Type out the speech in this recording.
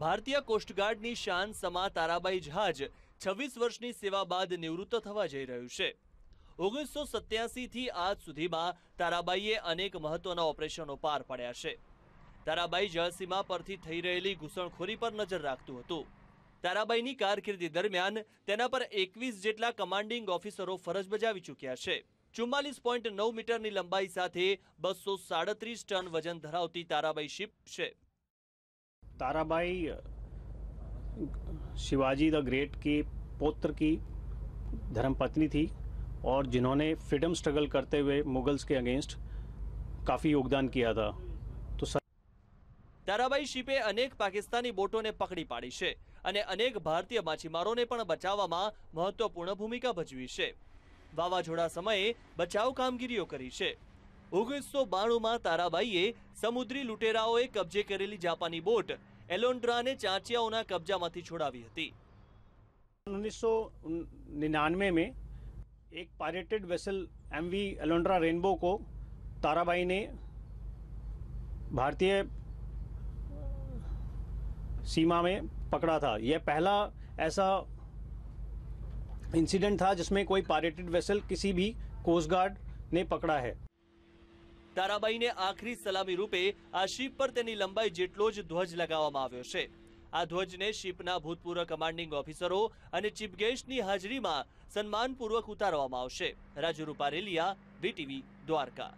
ભારતીય કોસ્ટગાર્ડની શાન સમા તારાબાઈ જહાજ છવ્વીસ વર્ષની સેવા બાદ નિવૃત્ત થવા જઈ રહ્યું છે ઓગણીસો સત્યાસીથી આજ સુધીમાં તારાબાઈએ અનેક મહત્વના ઓપરેશનો પાર પાડ્યા છે તારાબાઈ જળસીમા પરથી થઈ રહેલી ઘૂસણખોરી પર નજર રાખતું હતું તારાબાઈની કારકિર્દી દરમિયાન તેના પર એકવીસ જેટલા કમાન્ડિંગ ઓફિસરો ફરજ બજાવી ચૂક્યા છે ચુમ્માલીસ પોઈન્ટ નવ મીટરની લંબાઈ સાથે બસો સાડત્રીસ ટન વજન ધરાવતી તારાબાઈ શિપ છે ताराबाई शिवाजी द ग्रेट के पौत्र की धर्मपत्नी थी और जिन्होंने फ्रीडम स्ट्रगल करते हुए मुगल्स के अगेंस्ट काफ़ी योगदान किया था તો તારાબાઈ શિપે અનેક પાકિસ્તાની બોટોને પકડી પાડી છે અને અનેક ભારતીય માછીમારોને પણ બચાવવામાં મહત્વપૂર્ણ ભૂમિકા ભજવી છે વાવાઝોડા સમયે બચાવ કામગીરીઓ કરી છે ઓગણીસો બાણુંમાં તારાબાઈએ સમુદ્રી લૂંટેરાઓએ કબજે કરેલી જાપાની બોટ એલોન્ડ્રાને ચાંચિયાઓના કબજામાંથી છોડાવી હતી उन्नीस निन्यानवे में एक pirated vessel M V Alondra rainbow को ताराबाई ने भारतीय सीमा में पकड़ा था यह पहला ऐसा इंसिडेंट था जिसमें कोई पायरेटेड वेसल किसी भी कोस्ट गार्ड ने पकड़ा है તારાબાઈને આખરી સલામી રૂપે આ શિપ પર તેની લંબાઈ જેટલો જ ધ્વજ લગાવવામાં આવ્યો છે આ ધ્વજને શિપના ભૂતપૂર્વ કમાન્ડિંગ ઓફિસરો અને ચીફ હાજરીમાં સન્માનપૂર્વક ઉતારવામાં આવશે રાજુ રૂપારેલિયા વીટીવી દ્વારકા